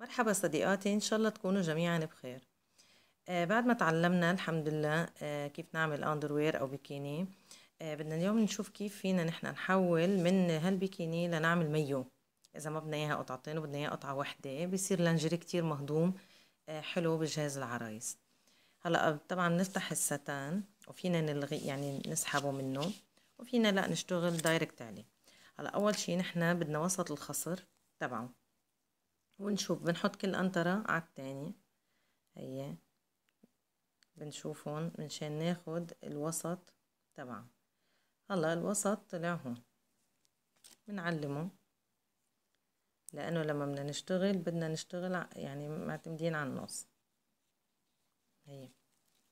مرحبا صديقاتي إن شاء الله تكونوا جميعا بخير آه بعد ما تعلمنا الحمد لله آه كيف نعمل أندروير أو بيكيني آه بدنا اليوم نشوف كيف فينا نحن نحول من هالبيكيني لنعمل مايو إذا ما بدنا إياها قطعتين وبدنا إياها قطعة وحدة بصير لانجري كتير مهضوم آه حلو بجهاز العرايس هلا طبعا بنفتح الستان وفينا نلغي يعني نسحبه منه وفينا لا نشتغل دايركت عليه هلا أول شي نحن بدنا وسط الخصر تبعه ونشوف بنحط كل قنطرة على التاني هي بنشوفهم منشان ناخد الوسط تبعه هلا الوسط طلع هون بنعلمه لأنه لما بدنا نشتغل بدنا نشتغل يعني معتمدين على النص هي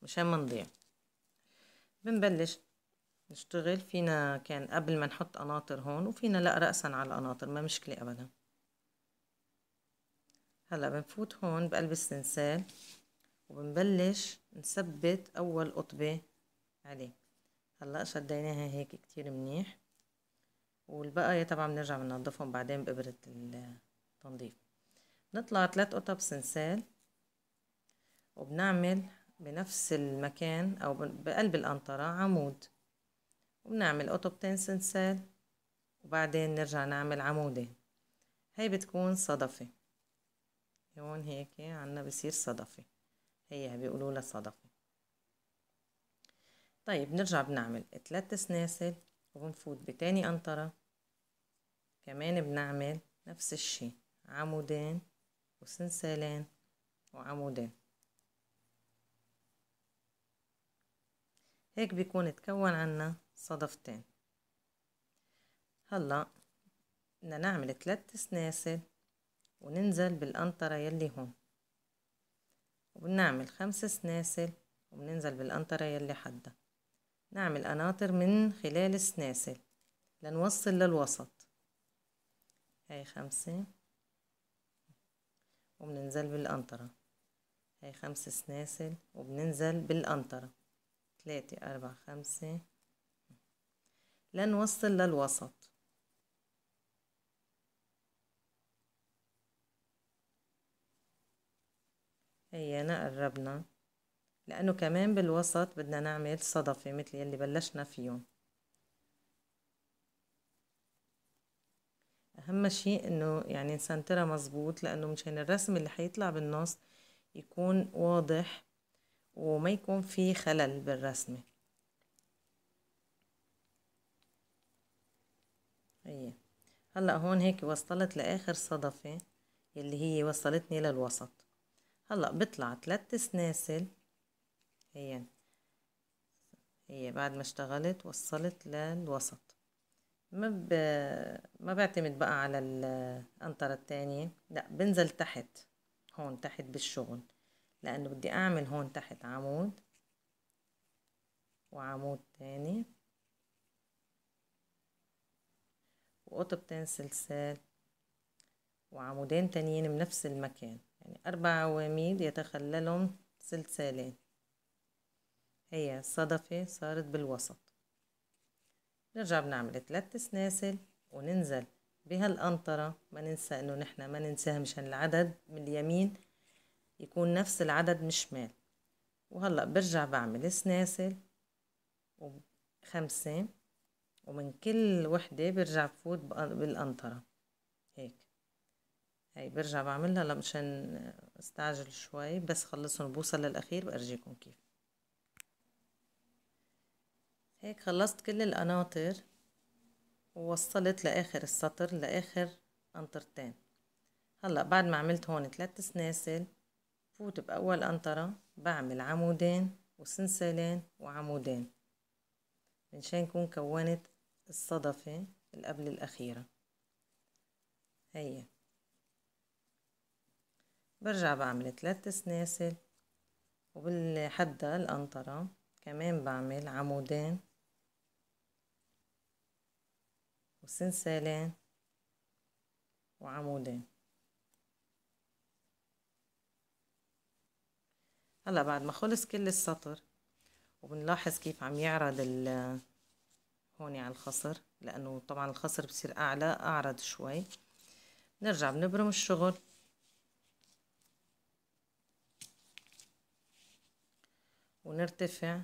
مشان ما نضيع بنبلش نشتغل فينا كان قبل ما نحط قناطر هون وفينا لا رأسا على القناطر ما مشكلة أبدا هلا بنفوت هون بقلب السنسال وبنبلش نثبت اول قطبة عليه هلا شديناها هيك كتير منيح والبقايا طبعا بنرجع بننضفهم بعدين بإبرة التنظيف نطلع ثلاث قطب سنسال وبنعمل بنفس المكان او بقلب القنطرة عمود وبنعمل قطبتين سنسال وبعدين نرجع نعمل عمودين هاي بتكون صدفة هون هيك إيه، عنا بصير صدفة هي بيقولوا لها صدفة طيب نرجع بنعمل تلات سناسل وبنفوت بتاني قنطرة كمان بنعمل نفس الشي عمودين وسنسالين وعمودين هيك بيكون تكون عنا صدفتين هلا بدنا نعمل تلات سناسل وننزل بالقنطرة يلي هون وبنعمل خمس سناسل وبننزل بالقنطرة يلي حدها نعمل قناطر من خلال السناسل لنوصل للوسط هاي خمسة وبننزل بالقنطرة هاي خمس سناسل وبننزل بالقنطرة تلاتة أربعة خمسة لنوصل للوسط هينا إيه، قربنا لأنه كمان بالوسط بدنا نعمل صدفة مثل يلي بلشنا فيهم أهم شيء إنه يعني نسنترها مزبوط لأنه مشان الرسم اللي حيطلع بالنص يكون واضح وما يكون في خلل بالرسمة هي إيه. هلأ هون هيك وصلت لآخر صدفة يلي هي وصلتني للوسط هلا بطلع ثلاث سناسل هي هي بعد ما اشتغلت وصلت للوسط ما ب... ما بعتمد بقى على القنطرة التانية لا بنزل تحت هون تحت بالشغل لأنه بدي أعمل هون تحت عمود وعمود تاني وقطبتين سلسال وعمودين تانيين بنفس المكان يعني أربع عواميد يتخللهم سلسلين هي الصدفة صارت بالوسط نرجع بنعمل تلات سناسل وننزل بهالقنطرة ما ننسى انه نحنا ما ننساها مشان العدد من اليمين يكون نفس العدد من الشمال وهلأ برجع بعمل سناسل وخمسة ومن كل وحدة برجع بفوت بالقنطرة هاي برجع بعملها مشان استعجل شوي بس خلصهم بوصل للاخير بارجيكم كيف هيك خلصت كل القناطر ووصلت لاخر السطر لاخر قنطرتين هلا بعد ما عملت هون ثلاث سناسل بفوت باول قنطرة بعمل عمودين وسنسلين وعمودين منشان كون كونت الصدفة القبل الأخيرة هي برجع بعمل ثلاث سناسل وبالحدة القنطرة كمان بعمل عمودين وسنسالين وعمودين هلا بعد ما خلص كل السطر وبنلاحظ كيف عم يعرض ال هون على الخصر لانه طبعا الخصر بصير اعلى اعرض شوي نرجع بنبرم الشغل ونرتفع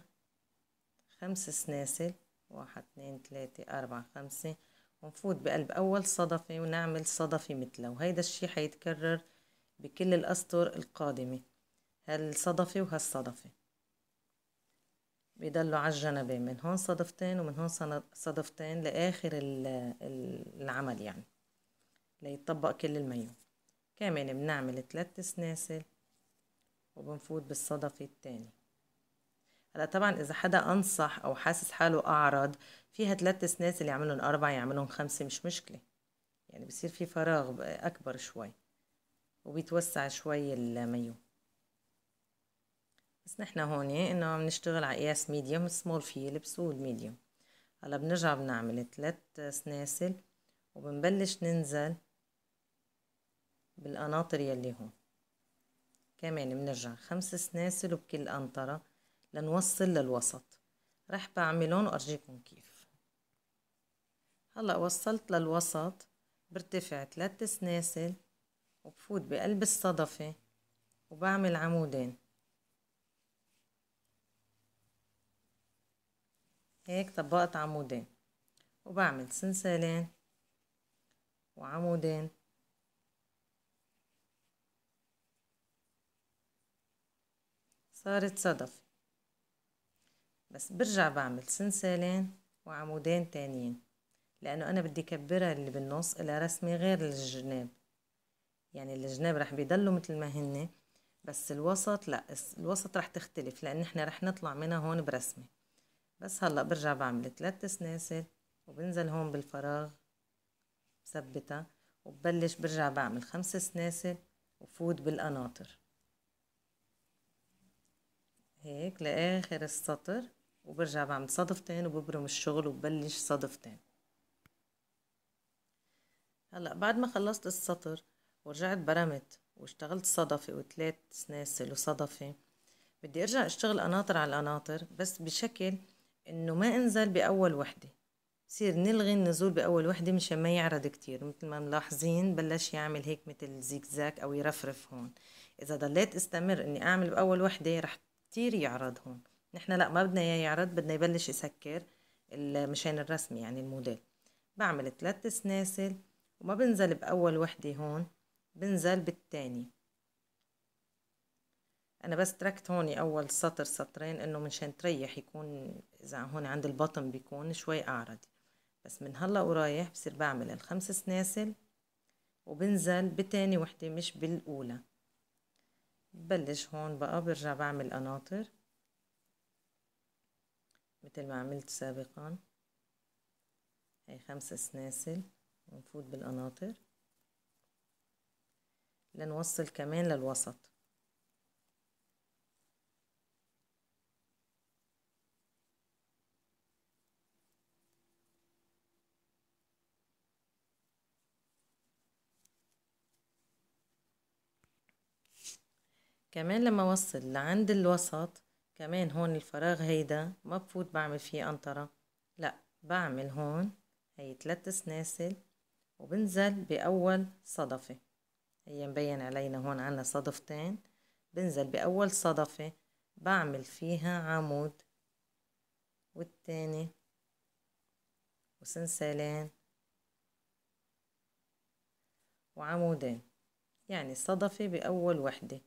خمس سناسل واحد اتنين تلاتة أربعة خمسة ونفوت بقلب أول صدفة ونعمل صدفة مثله وهيدا الشي حيتكرر بكل الأسطر القادمة هالصدفة وهالصدفة بيضلوا على الجنبين من هون صدفتين ومن هون صدفتين لآخر العمل يعني ليطبق كل الميون كمان بنعمل ثلاث سناسل وبنفوت بالصدفة التانية هلا طبعا اذا حدا انصح او حاسس حاله اعرض فيها ثلاث سناس اللي يعملهم اربعه يعملهم خمسه مش مشكله يعني بصير في فراغ اكبر شوي وبيتوسع شوي الميو بس نحن هون انه عم نشتغل على قياس ميديوم سمول فيه لبسوا الميديوم هلا بنرجع بنعمل ثلاث سناسل وبنبلش ننزل بالقناطر يلي هون كمان بنرجع خمس سناسل وبكل قنطرة لنوصل للوسط رح بعملهم وأرجيكم كيف هلأ وصلت للوسط برتفع ثلاث سناسل وبفوت بقلب الصدفة وبعمل عمودين هيك طبقت عمودين وبعمل سلسلين وعمودين صارت صدفة بس برجع بعمل سنسالين وعمودين تانيين لأنه أنا بدي كبرها اللي بالنص إلى رسمة غير الجناب يعني الجناب رح بيضلوا مثل ما هن بس الوسط لا الوسط رح تختلف لأن احنا رح نطلع منها هون برسمة بس هلأ برجع بعمل ثلاث سناسل وبنزل هون بالفراغ بثبتها وببلش برجع بعمل خمس سناسل وفوت بالقناطر هيك لآخر السطر وبرجع بعمل صدف تاني وببرم الشغل وببلش صدف تاني هلا بعد ما خلصت السطر ورجعت برمت واشتغلت صدفة وثلاث سناسل وصدفة بدي ارجع اشتغل قناطر على القناطر بس بشكل انه ما انزل باول وحدة بصير نلغي النزول باول وحدة مشان ما يعرض كتير مثل ما ملاحظين بلش يعمل هيك مثل زيكزاك او يرفرف هون اذا ضليت استمر اني اعمل باول وحدة رح كتير يعرض هون نحن لا ما بدنا اياه يعرض بدنا يبلش يسكر مشان الرسم يعني الموديل بعمل ثلاث سناسل وما بنزل بأول وحدة هون بنزل بالتاني أنا بس تركت هون أول سطر سطرين إنه مشان تريح يكون إذا هون عند البطن بيكون شوي أعرض بس من هلا ورايح بصير بعمل الخمس سناسل وبنزل بتاني وحدة مش بالأولى ببلش هون بقى برجع بعمل قناطر مثل ما عملت سابقا هاي خمس سناسل ونفوت بالقناطر لنوصل كمان للوسط كمان لما اوصل لعند الوسط كمان هون الفراغ هيدا ما بفوت بعمل فيه قنطرة لا بعمل هون هي تلات سناسل وبنزل بأول صدفة هي مبين علينا هون عنا صدفتين بنزل بأول صدفة بعمل فيها عمود والتاني وسنسلين وعمودين يعني صدفة بأول وحدة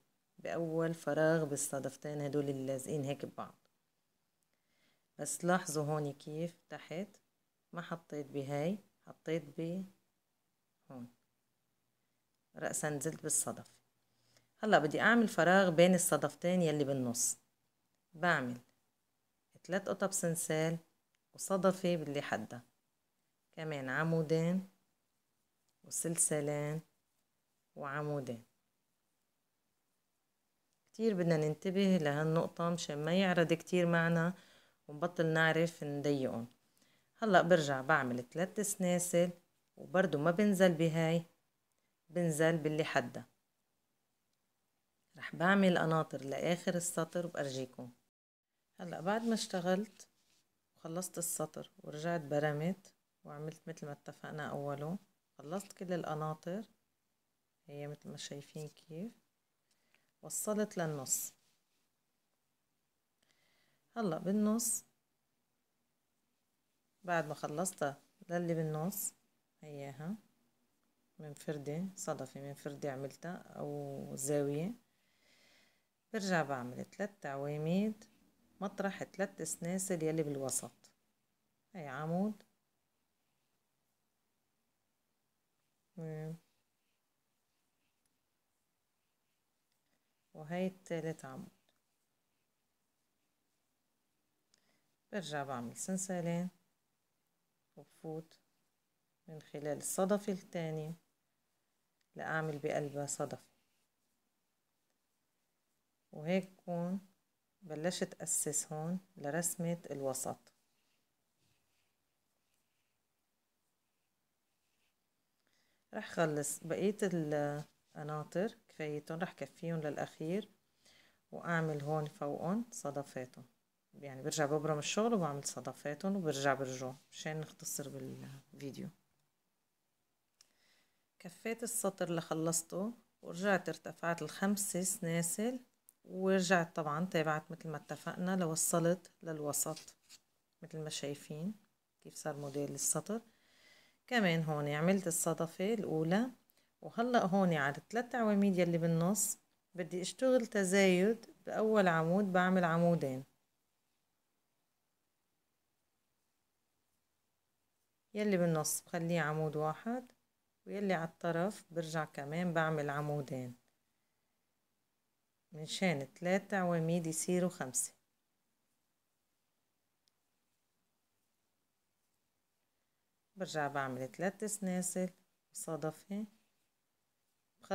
بأول فراغ بالصدفتين هدول اللازقين هيك ببعض بس لاحظوا هون كيف تحت ما حطيت بهاي حطيت ب هون رأسا نزلت بالصدف هلا بدي أعمل فراغ بين الصدفتين يلي بالنص بعمل ثلاث قطب سنسال وصدفة باللي حدها كمان عمودين وسلسلين وعمودين كتير بدنا ننتبه لهالنقطة مشان ما يعرض كتير معنا ونبطل نعرف نضيقهم هلأ برجع بعمل تلات سناسل وبرضو ما بنزل بهاي بنزل باللي حدها رح بعمل قناطر لآخر السطر وبأرجيكم هلأ بعد ما اشتغلت وخلصت السطر ورجعت برمت وعملت مثل ما اتفقنا أوله خلصت كل القناطر هي مثل ما شايفين كيف وصلت للنص هلا بالنص بعد ما خلصتها للي بالنص هياها من فردة صدفة من فردة عملتها أو زاوية برجع بعمل تلات عواميد مطرح تلات سناسل يلي بالوسط هي عمود وهي التالت عمود برجع بعمل سنسالين وبفوت من خلال الصدفة التانية لأعمل بقلبها صدفة وهيك بكون بلشت أسس هون لرسمة الوسط رح خلص بقية القناطر كفايتهم رح كفيهم للأخير وأعمل هون فوقهم صدفاتهم يعني برجع ببرم الشغل وبعمل صدفاتهم وبرجع برجعهم مشان نختصر بالفيديو كفيت السطر اللي خلصته ورجعت ارتفعت الخمسة سناسل ورجعت طبعا تابعت مثل ما اتفقنا لوصلت للوسط مثل ما شايفين كيف صار موديل السطر كمان هون عملت الصدفة الأولى وهلأ هون على الثلاث عواميد يلي بالنص بدي اشتغل تزايد بأول عمود بعمل عمودين يلي بالنص بخليه عمود واحد ويلي على الطرف برجع كمان بعمل عمودين منشان ثلاث عواميد يصيروا خمسة برجع بعمل تلات سناسل صدفه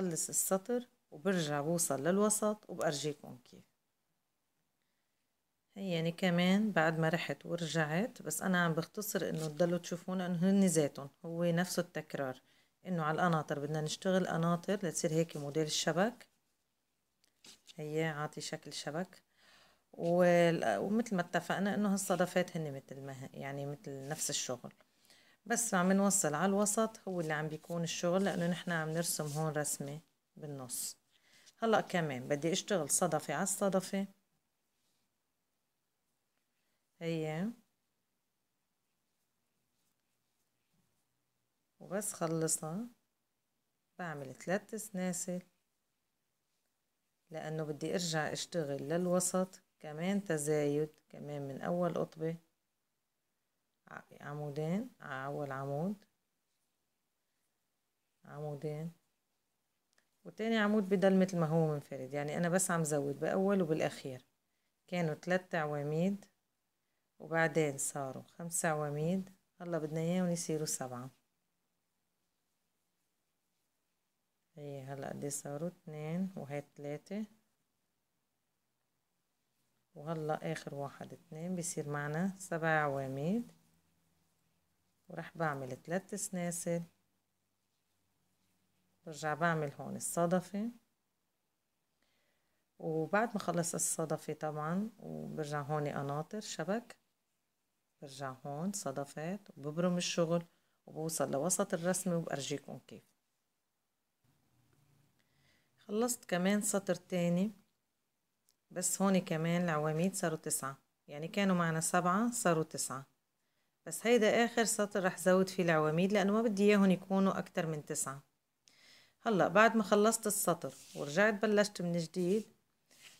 بخلص السطر وبرجع بوصل للوسط وبأرجيكم كيف هي يعني كمان بعد ما رحت ورجعت بس أنا عم بختصر إنه تضلوا تشوفون إنه هن ذاتهم هو نفس التكرار إنه على القناطر بدنا نشتغل قناطر لتصير هيك موديل الشبك هي عاطي شكل شبك ومثل ما اتفقنا إنه هالصدفات هن مثل ما يعني مثل نفس الشغل بس عم نوصل على الوسط هو اللي عم بيكون الشغل لأنه نحن عم نرسم هون رسمة بالنص هلأ كمان بدي اشتغل صدفة على الصدفة هي وبس خلصها بعمل ثلاث سناسل لأنه بدي أرجع أشتغل للوسط كمان تزايد كمان من أول قطبة عمودين أول عمود عمودين وتاني عمود بضل مثل ما هو منفرد يعني أنا بس عم زود بأول وبالأخير كانوا تلات عواميد وبعدين صاروا خمس عواميد هلا بدنا اياهم يصيروا سبعة هي إيه، هلا قد إيه صاروا اتنين وهي تلاتة وهلا اخر واحد اتنين بيصير معنا سبع عواميد وراح بعمل تلات سناسل برجع بعمل هون الصدفة وبعد ما خلص الصدفة طبعا وبرجع هون قناطر شبك برجع هون صدفات وببرم الشغل وبوصل لوسط الرسمة وبأرجيكم كيف خلصت كمان سطر تاني بس هون كمان العواميد صاروا تسعة يعني كانوا معنا سبعة صاروا تسعة بس هيدا آخر سطر رح زود فيه العواميد لأنه ما بدي إياهم يكونوا أكتر من تسعة هلأ بعد ما خلصت السطر ورجعت بلشت من جديد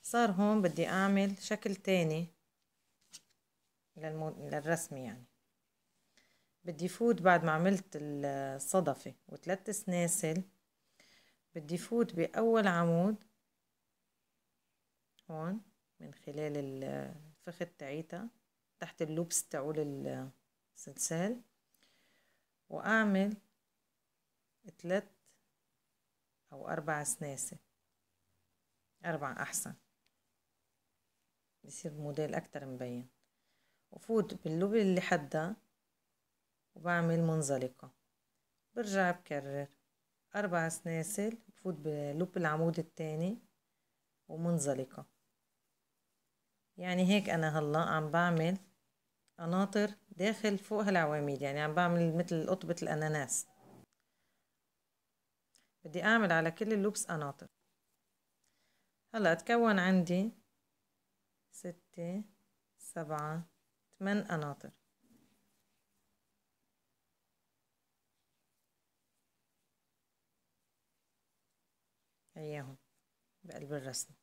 صار هون بدي أعمل شكل تاني للمو... للرسم يعني بدي فوت بعد ما عملت الصدفة وثلاث سناسل بدي فوت بأول عمود هون من خلال الفخذ تاعيتها تحت اللوبس تعول سلسال واعمل تلات او اربع سناسل اربع احسن بصير موديل اكتر مبين وفوت باللوب اللي حدها وبعمل منزلقة برجع بكرر أربع سناسل بفوت بلوب العمود التاني ومنزلقة يعني هيك أنا هلا عم بعمل قناطر داخل فوقها العواميد يعني عم بعمل مثل قطبة الأناناس بدي أعمل على كل اللوبس قناطر هلا تكون عندي ستة سبعة ثمان قناطر اياهم بقلب الرسمة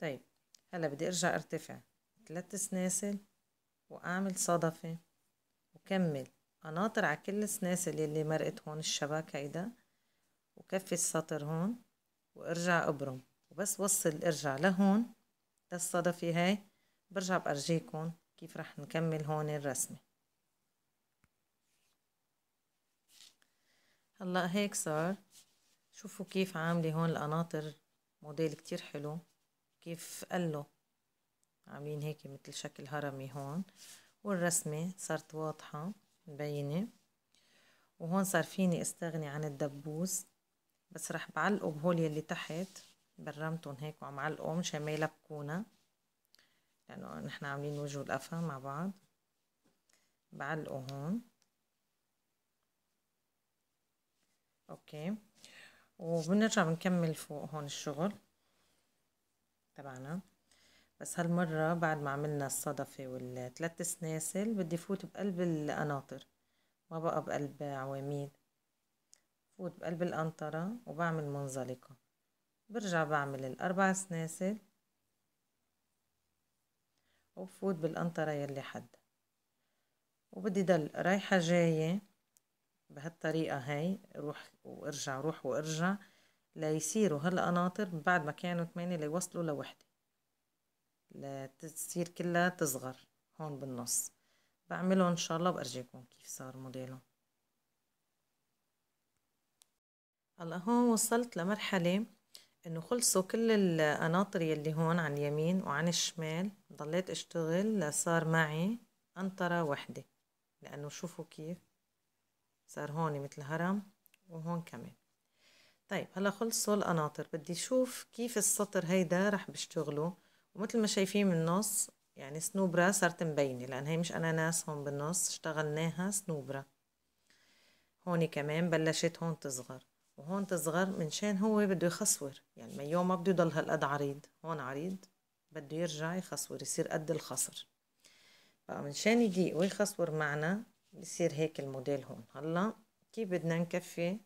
طيب هلا بدي ارجع ارتفع ثلاث سناسل واعمل صدفة وكمل اناطر على كل السناسل يلي مرقت هون الشبك هيدا وكفي السطر هون وارجع ابرم وبس وصل ارجع لهون للصدفة هاي برجع بأرجيكم كيف رح نكمل هون الرسمة هلا هيك صار شوفوا كيف عاملة هون القناطر موديل كتير حلو كيف قال له عاملين هيك مثل شكل هرمي هون والرسمة صارت واضحة مبينة وهون صار فيني استغني عن الدبوس بس رح بعلقه بهول يلي تحت برمتهم هيك وعم علقهم مشان ما يلبكونا لأنه نحن عاملين وجه القفا مع بعض بعلقه هون اوكي وبنرجع بنكمل فوق هون الشغل تبعنا بس هالمرة بعد ما عملنا الصدفة والثلاث سناسل بدي فوت بقلب القناطر ما بقى بقلب عواميد فوت بقلب القنطرة وبعمل منزلقة برجع بعمل الأربع سناسل وبفوت بالقنطرة يلي حدها وبدي ضل رايحة جاية بهالطريقة هاي روح وارجع روح وارجع ليصيروا هالقناطر بعد ما كانوا تمانية ليوصلوا لوحدة لتصير كلها تصغر هون بالنص بعملهم ان شاء الله بأرجيكم كيف صار موديلهم هلا هون وصلت لمرحلة انه خلصوا كل القناطر يلي هون عن اليمين وعن الشمال ضليت اشتغل لصار معي قنطرة وحدة لانه شوفوا كيف صار هون مثل هرم وهون كمان طيب هلا خلصوا القناطر بدي شوف كيف السطر هيدا رح بشتغله ومثل ما شايفين من النص يعني سنوبرا صارت مبينة لأن هي مش أناناس هون بالنص اشتغلناها سنوبرا هون كمان بلشت هون تصغر وهون تصغر منشان هو بده يخصور يعني ما يوم ما بده يضل هالقد عريض هون عريض بده يرجع يخصور يصير قد الخصر بقى منشان يضيق ويخصور معنا بصير هيك الموديل هون هلا كيف بدنا نكفي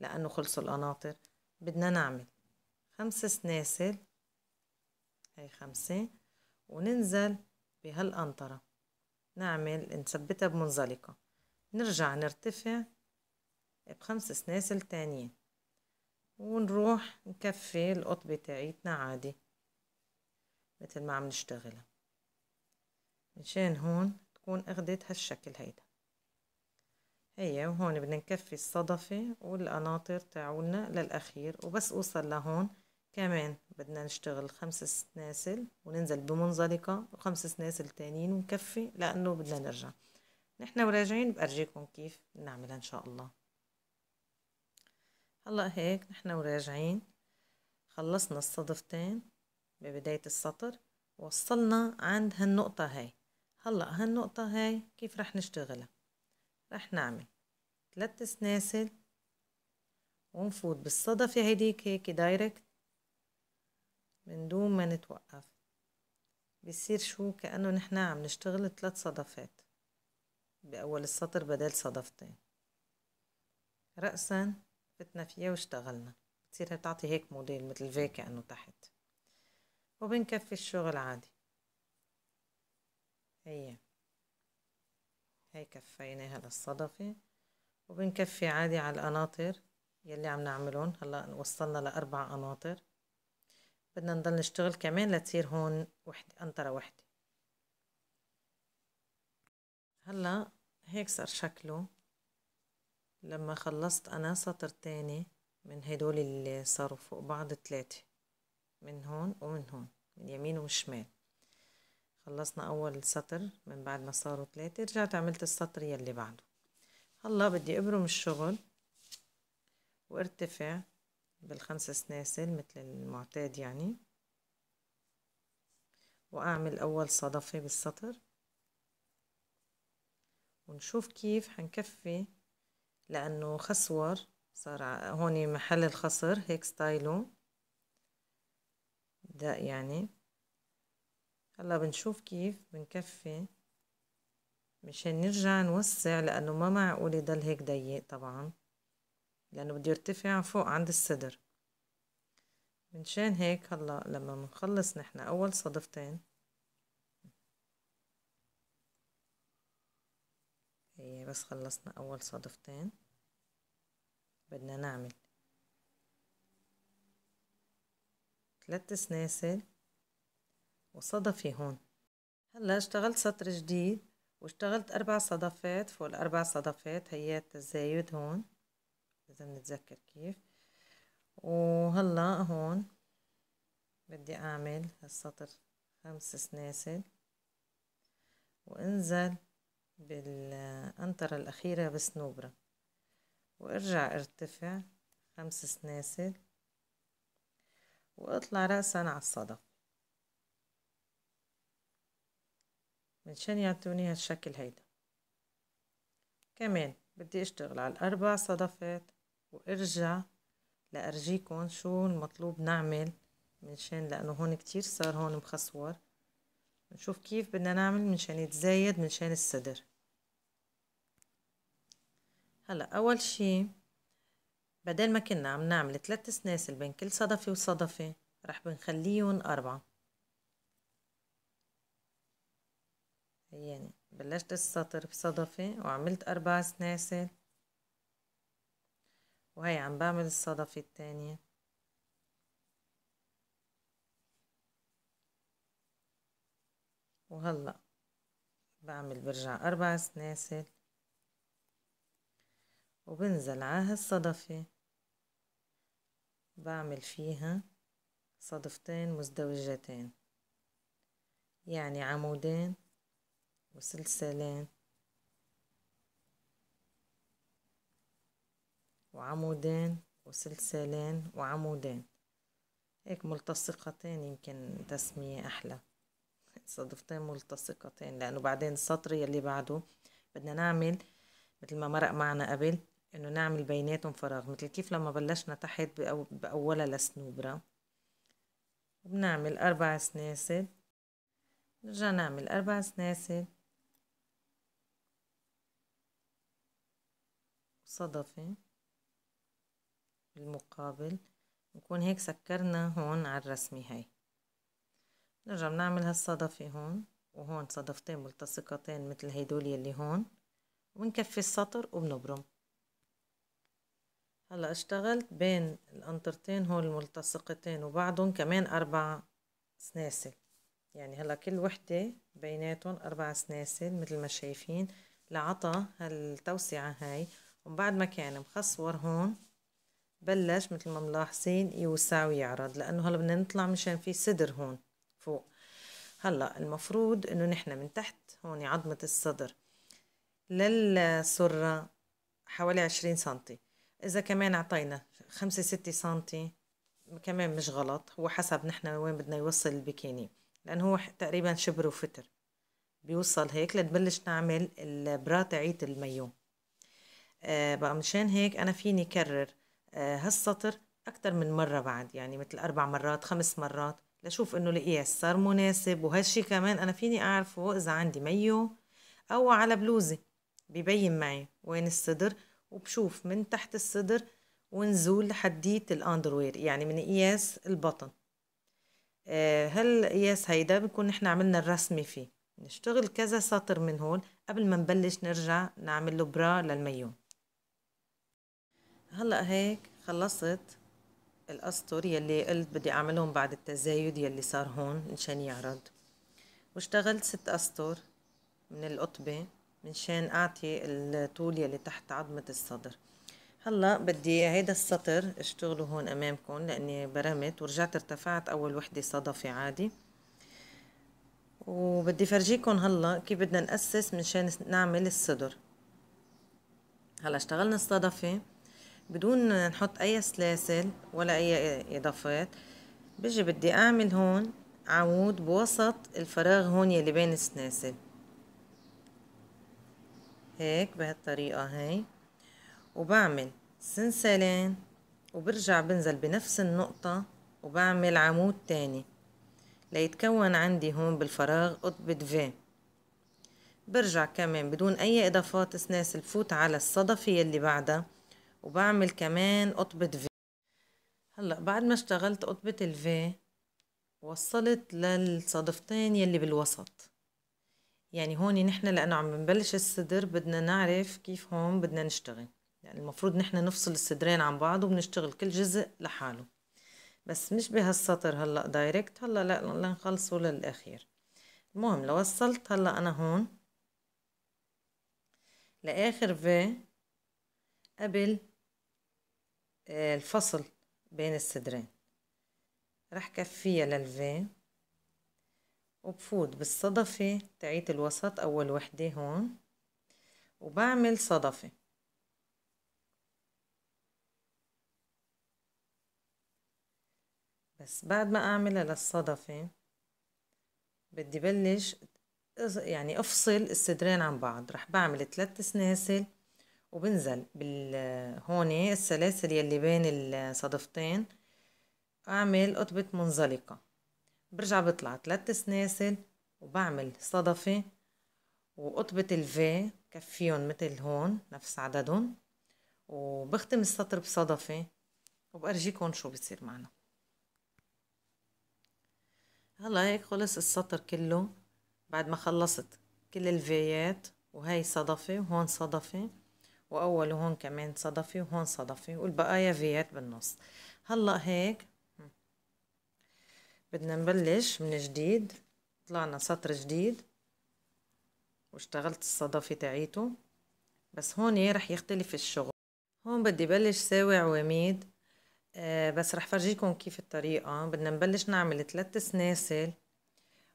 لأنه خلصوا القناطر بدنا نعمل خمس سناسل هاي خمسة وننزل بهالقنطرة نعمل نثبتها بمنزلقة نرجع نرتفع بخمس سناسل تانيين ونروح نكفي القطبة تاعيتنا عادي مثل ما عم نشتغلها مشان هون تكون اخدت هالشكل هيدا هي وهون بدنا نكفي الصدفة والقناطر تاعولنا للأخير وبس أوصل لهون كمان بدنا نشتغل خمس سناسل وننزل بمنزلقة وخمس سناسل تانيين ونكفي لأنه بدنا نرجع نحن وراجعين بأرجيكم كيف نعملها إن شاء الله هلأ هيك نحن وراجعين خلصنا الصدفتين ببداية السطر وصلنا عند هالنقطة هاي هلأ هالنقطة هاي كيف رح نشتغلها رح نعمل ثلاث سناسل ونفوت بالصدفة هديك هيك دايركت من دون ما نتوقف بيصير شو كأنه نحنا عم نشتغل ثلاث صدفات بأول السطر بدل صدفتين رأسا فتنا فيها واشتغلنا بتصير تعطي هيك موديل مثل في كأنه تحت وبنكفي الشغل عادي هي هاي كفيناها للصدفة وبنكفي عادي على القناطر يلي عم نعملهم هلا وصلنا لأربع قناطر بدنا نضل نشتغل كمان لتصير هون وحدة قنطرة وحدة هلا هيك صار شكله لما خلصت أنا سطر تاني من هدول اللي صاروا فوق بعض تلاتة من هون ومن هون من يمين وشمال خلصنا أول سطر من بعد ما صاروا تلاتة رجعت عملت السطر يلي بعده هلا بدي أبرم الشغل وارتفع بالخمس سناسل مثل المعتاد يعني وأعمل أول صدفة بالسطر ونشوف كيف حنكفي لأنه خسور صار هون محل الخصر هيك ستايله ده يعني هلا بنشوف كيف بنكفي مشان نرجع نوسع لأنه ما معقول يضل هيك ضيق طبعا لأنه بده يرتفع فوق عند الصدر منشان هيك هلا لما بنخلص نحن أول صدفتين هي بس خلصنا أول صدفتين بدنا نعمل ثلاث سناسل وصدفي هون هلا اشتغلت سطر جديد واشتغلت أربع صدفات فوق الأربع صدفات هيات التزايد هون إذا بنتذكر كيف وهلا هون بدي أعمل هالسطر خمس سناسل وانزل بالقنطرة الأخيرة بسنوبرة وارجع ارتفع خمس سناسل واطلع رأسا على الصدف منشان يعطوني هالشكل هيدا كمان بدي اشتغل على الأربع صدفات وارجع لأرجيكم شو المطلوب نعمل منشان لأنه هون كتير صار هون مخصور نشوف كيف بدنا نعمل منشان يتزايد منشان الصدر هلا أول شي بدل ما كنا عم نعمل ثلاث سناسل بين كل صدفة وصدفة رح بنخليهم أربعة يعني بلشت السطر بصدفة وعملت أربع سناسل وهي عم بعمل الصدفة التانية وهلأ بعمل برجع أربع سناسل وبنزل على هالصدفة بعمل فيها صدفتين مزدوجتين يعني عمودين وسلسلين وعمودين وسلسلين وعمودين هيك ملتصقتين يمكن تسمية أحلى صدفتين ملتصقتين لأنه بعدين السطر يلي بعده بدنا نعمل مثل ما مرق معنا قبل إنه نعمل بيناتهم فراغ مثل كيف لما بلشنا تحت بأولها لسنوبرة بنعمل أربع سناسل نرجع نعمل أربع سناسل الصدفة بالمقابل نكون هيك سكرنا هون على الرسمة هاي نرجع بنعمل هالصدفة هون وهون صدفتين ملتصقتين مثل هيدول يلي هون ونكفي السطر وبنبرم هلا اشتغلت بين القنطرتين هون الملتصقتين وبعضهم كمان أربع سناسل يعني هلا كل وحدة بيناتهم أربع سناسل مثل ما شايفين لعطى هالتوسعة هاي وبعد ما كان مخصور هون بلش مثل ما ملاحظين يوسع ويعرض لانه هلا بدنا نطلع مشان في صدر هون فوق هلا المفروض انه نحن من تحت هون عظمة الصدر للسرة حوالي عشرين سنتي اذا كمان اعطينا خمسة ستة سنتي كمان مش غلط هو حسب نحن وين بدنا يوصل البكيني لانه هو تقريبا شبر وفتر بيوصل هيك لتبلش نعمل البرا تاعية الميون آه، بقى مشان هيك أنا فيني كرر آه، هالسطر أكثر من مرة بعد يعني مثل أربع مرات خمس مرات لشوف إنه القياس صار مناسب وهالشي كمان أنا فيني أعرفه إذا عندي ميو أو على بلوزة ببين معي وين الصدر وبشوف من تحت الصدر ونزول لحديت الأندروير يعني من قياس البطن آه، هالقياس هيدا بنكون نحن عملنا الرسمة فيه نشتغل كذا سطر من هون قبل ما نبلش نرجع نعمل له برا للميون هلا هيك خلصت الاسطر يلي قلت بدي اعملهم بعد التزايد يلي صار هون مشان يعرض واشتغلت ست اسطر من القطبه مشان اعطي الطول يلي تحت عظمه الصدر هلا بدي هيدا السطر اشتغله هون امامكم لاني برمت ورجعت ارتفعت اول وحده صدفه عادي وبدي فرجيكم هلا كيف بدنا نأسس مشان نعمل الصدر هلا اشتغلنا الصدفه بدون نحط اي سلاسل ولا اي اضافات بجي بدي اعمل هون عمود بوسط الفراغ هون يلي بين السلاسل هيك بهالطريقة هاي وبعمل سنسلين وبرجع بنزل بنفس النقطة وبعمل عمود تاني ليتكون عندي هون بالفراغ قطبة في برجع كمان بدون اي اضافات سناسل بفوت على الصدفة يلي بعدها وبعمل كمان قطبة في هلأ بعد ما اشتغلت قطبة الفي وصلت للصدفتين يلي بالوسط يعني هون نحن لأنه عم نبلش الصدر بدنا نعرف كيف هون بدنا نشتغل يعني المفروض نحن نفصل الصدرين عن بعض وبنشتغل كل جزء لحاله بس مش بهالسطر هلأ دايركت هلأ لا لنخلصه للأخير المهم لو وصلت هلأ أنا هون لآخر في قبل آه، الفصل بين الصدرين رح كفيها للفي وبفوت بالصدفة تاعيت الوسط أول وحدة هون وبعمل صدفة بس بعد ما أعملها للصدفة بدي بلش يعني أفصل الصدرين عن بعض رح بعمل ثلاث سناسل وبنزل هون السلاسل يلي بين الصدفتين اعمل قطبة منزلقة برجع بطلع ثلاث سلاسل وبعمل صدفة وقطبة الفي كفيهم مثل هون نفس عددهم وبختم السطر بصدفة وبأرجيكم شو بصير معنا هلا هيك خلص السطر كله بعد ما خلصت كل الفيات وهي صدفة وهون صدفة واول هون كمان صدفي وهون صدفي والبقايا فيات بالنص هلا هيك بدنا نبلش من جديد طلعنا سطر جديد واشتغلت الصدفي تاعيته بس هون رح يختلف الشغل هون بدي بلش ساوي عواميد آه بس رح فرجيكم كيف الطريقة بدنا نبلش نعمل ثلاث سناسل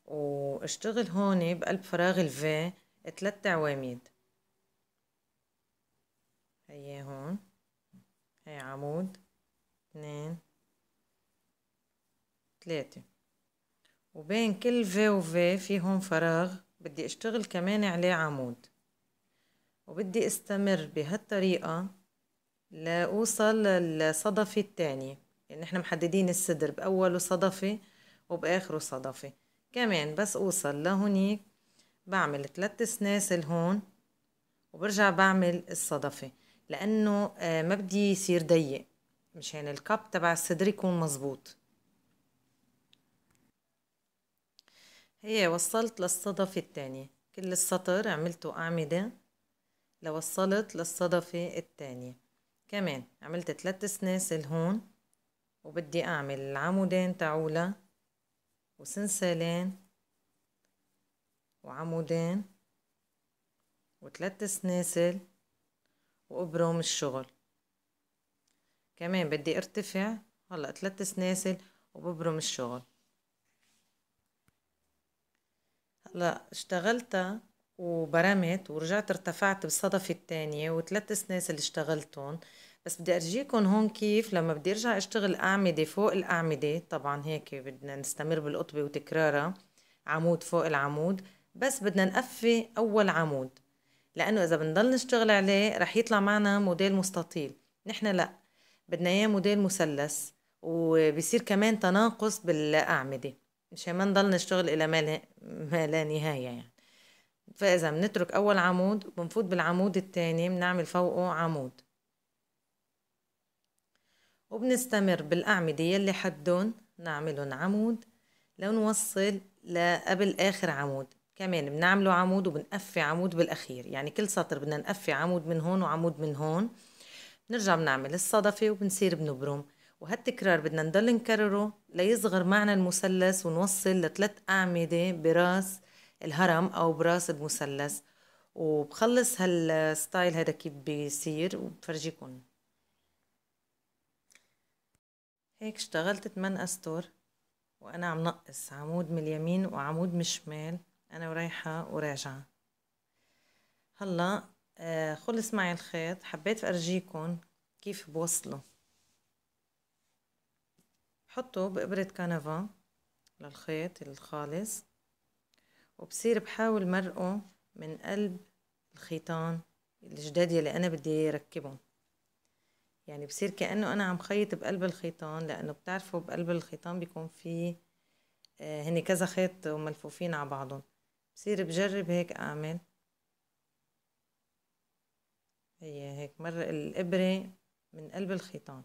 واشتغل هون بقلب فراغ الفي ثلاث عواميد هي هون هي عمود اثنين ثلاثة وبين كل في وفي في هون فراغ بدي اشتغل كمان عليه عمود وبدي استمر بهالطريقة لأوصل للصدفة الثانية يعني احنا محددين الصدر بأوله صدفة وبآخره صدفة كمان بس أوصل لهونيك بعمل ثلاث سناسل هون وبرجع بعمل الصدفة لانه آه، ما بدي يصير ضيق مشان الكب تبع الصدر يكون مزبوط هي وصلت للصدفة التانية كل السطر عملته أعمدة لوصلت للصدفة التانية كمان عملت ثلاث سناسل هون وبدي أعمل العمودين تعولة وسنسلين وعمودين وثلاث سناسل وابرم الشغل كمان بدي ارتفع هلا ثلاث سناسل وببرم الشغل هلا اشتغلتها وبرمت ورجعت ارتفعت بالصدفة الثانية وثلاث سناسل اشتغلتهم بس بدي ارجيكم هون كيف لما بدي ارجع اشتغل اعمدة فوق الاعمدة طبعا هيك بدنا نستمر بالقطبة وتكرارها عمود فوق العمود بس بدنا نقفي اول عمود لانه اذا بنضل نشتغل عليه رح يطلع معنا موديل مستطيل نحن لا بدنا اياه موديل مثلث وبصير كمان تناقص بالاعمده مشان ما نضل نشتغل الى ما لا, ما لا نهايه يعني فاذا بنترك اول عمود بنفوت بالعمود الثاني بنعمل فوقه عمود وبنستمر بالاعمده يلي حدهم نعملهم عمود لنوصل لقبل اخر عمود كمان بنعمله عمود وبنقفي عمود بالاخير يعني كل سطر بدنا نقفي عمود من هون وعمود من هون بنرجع بنعمل الصدفه وبنصير بنبرم وهالتكرار بدنا نضل نكرره ليصغر معنا المثلث ونوصل لثلاث اعمده براس الهرم او براس المثلث وبخلص هالستايل هذا كيف بيصير وبفرجيكم هيك اشتغلت 8 استور وانا عم نقص عمود من اليمين وعمود من الشمال أنا ورايحة وراجعة هلا آه، خلص معي الخيط حبيت أرجيكم كيف بوصله بحطه بإبرة كنفة للخيط الخالص وبصير بحاول مرقه من قلب الخيطان الجداد يلي أنا بدي أركبهم يعني بصير كأنه أنا عم خيط بقلب الخيطان لأنه بتعرفوا بقلب الخيطان بيكون في آه، هني كذا خيط ملفوفين على بعضهم بصير بجرب هيك أعمل هي هيك مرق الإبرة من قلب الخيطان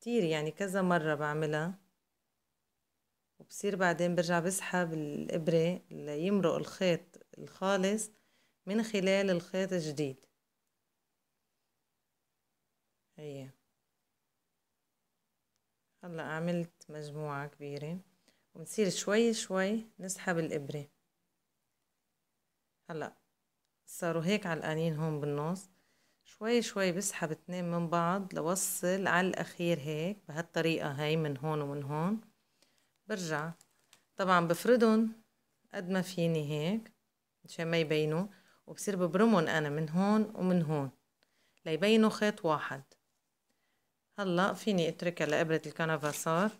كتير يعني كذا مرة بعملها وبصير بعدين برجع بسحب الإبرة ليمرق الخيط الخالص من خلال الخيط الجديد هي هلا عملت مجموعة كبيرة ونصير شوي شوي نسحب الإبرة هلأ صاروا هيك علقانين هون بالنص شوي شوي بسحب اتنين من بعض لوصل على الأخير هيك بهالطريقة هاي من هون ومن هون برجع طبعا بفردهم قد ما فيني هيك مشان ما يبينوا وبصير ببرمهم أنا من هون ومن هون ليبينوا خيط واحد هلأ فيني اتركها لإبرة الكنفا صار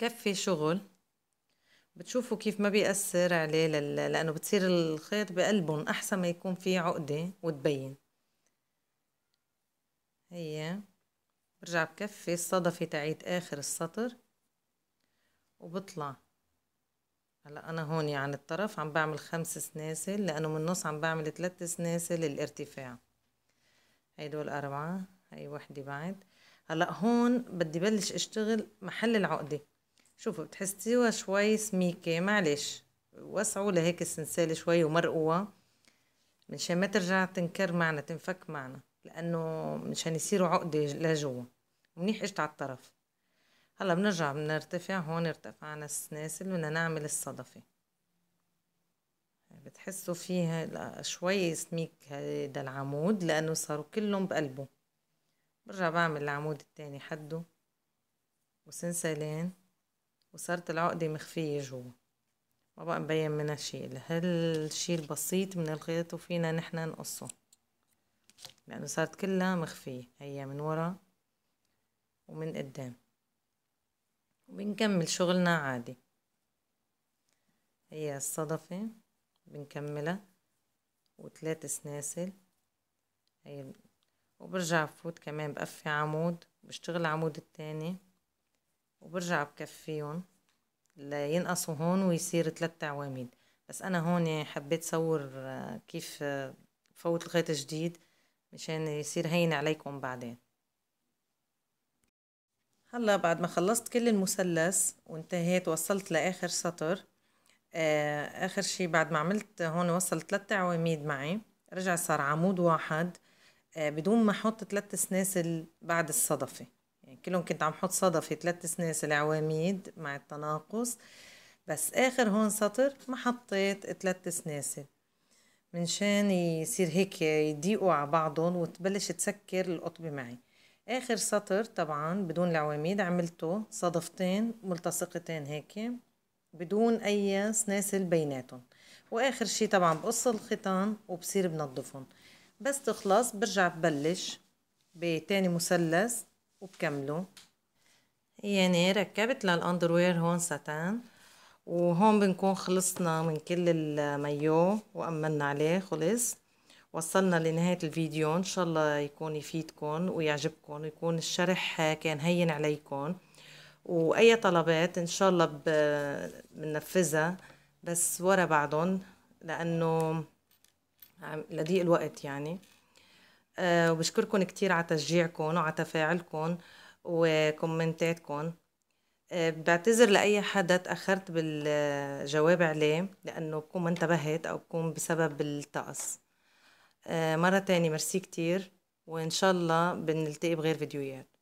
بكفي شغل بتشوفوا كيف ما بيأثر عليه لل... لأنه بتصير الخيط بقلبهم أحسن ما يكون في عقدة وتبين هي برجع بكفي الصدفة تاعت آخر السطر وبطلع هلا أنا هون عن يعني الطرف عم بعمل خمس سناسل لأنه من النص عم بعمل ثلاث سناسل الارتفاع دول أربعة هي وحدة بعد هلا هون بدي بلش اشتغل محل العقدة شوفوا بتحسيوها شوي سميكة معلش وسعوا لهيك السنسالة شوي ومرقوها منشان ما ترجع تنكر معنا تنفك معنا لأنه منشان يصيروا عقدة لجوا منيح اجت على الطرف هلا بنرجع بنرتفع هون ارتفعنا السناسل بدنا نعمل الصدفة يعني بتحسوا فيها شوي سميك هيدا العمود لأنه صاروا كلهم بقلبه برجع بعمل العمود التاني حده وسنسالين وصارت العقدة مخفية جوا ما بقى مبين منها شي هالشي البسيط من الخيط وفينا نحن نقصه لأنه صارت كلها مخفية هي من ورا ومن قدام وبنكمل شغلنا عادي هي الصدفة بنكملها وثلاث سناسل هي وبرجع بفوت كمان بقفي عمود بشتغل العمود التاني وبرجع بكفيهم لينقصوا هون ويصير ثلاث عواميد بس انا هون يعني حبيت صور آه، كيف آه، فوت الخيط جديد مشان يصير هين عليكم بعدين هلا بعد ما خلصت كل المثلث وانتهيت وصلت لاخر سطر آه، اخر شي بعد ما عملت هون وصلت ثلاث عواميد معي رجع صار عمود واحد بدون ما احط ثلاث سناسل بعد الصدفه كلهم كنت عم حط صدفة ثلاث سناس العواميد مع التناقص بس آخر هون سطر ما حطيت ثلاث سناسل منشان يصير هيك يضيقوا على بعضهم وتبلش تسكر القطبة معي آخر سطر طبعا بدون العواميد عملته صدفتين ملتصقتين هيك بدون أي سناسل بيناتهم وآخر شي طبعا بقص الخيطان وبصير بنظفهم بس تخلص برجع ببلش بتاني مثلث وبكمله يعني ركبت للاندروير هون ساتان وهون بنكون خلصنا من كل المايو وأمنا عليه خلص وصلنا لنهاية الفيديو إن شاء الله يكون يفيدكم ويعجبكم ويكون الشرح كان هين عليكم وأي طلبات إن شاء الله بننفذها بس ورا بعضهم لأنه لضيق الوقت يعني آه، وبشكركم كتير على تشجيعكم وعلى تفاعلكم وكومنتاتكم آه، بعتذر لأي حدا تأخرت بالجواب عليه لأنه بكون ما انتبهت أو بكون بسبب الطقس آه، مرة تانية مرسي كتير وإن شاء الله بنلتقي بغير فيديوهات